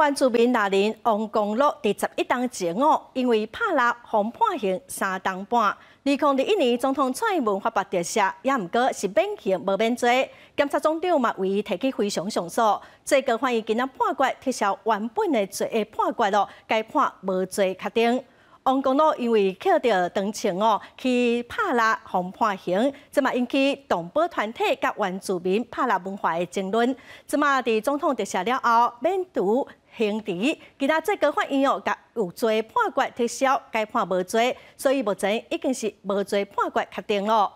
原住民那年，王公禄第十一档节目，因为拍了防判刑三档半。二零二一年，总统蔡英文发表特赦，也毋过是免刑无免罪。检察总长嘛，为伊提起非常上诉，最高法院今仔判决撤销原本的罪的判决咯，该判无罪确定。王公路因为扣着长枪哦，去拍啦，判判刑。即嘛引起同胞团体甲原住民拍拉文化的争论。即嘛，伫总统定下了后，免除刑期。其他做高法院哦，甲有罪判决撤销，该判无罪，所以目前已经是无罪判决确定咯。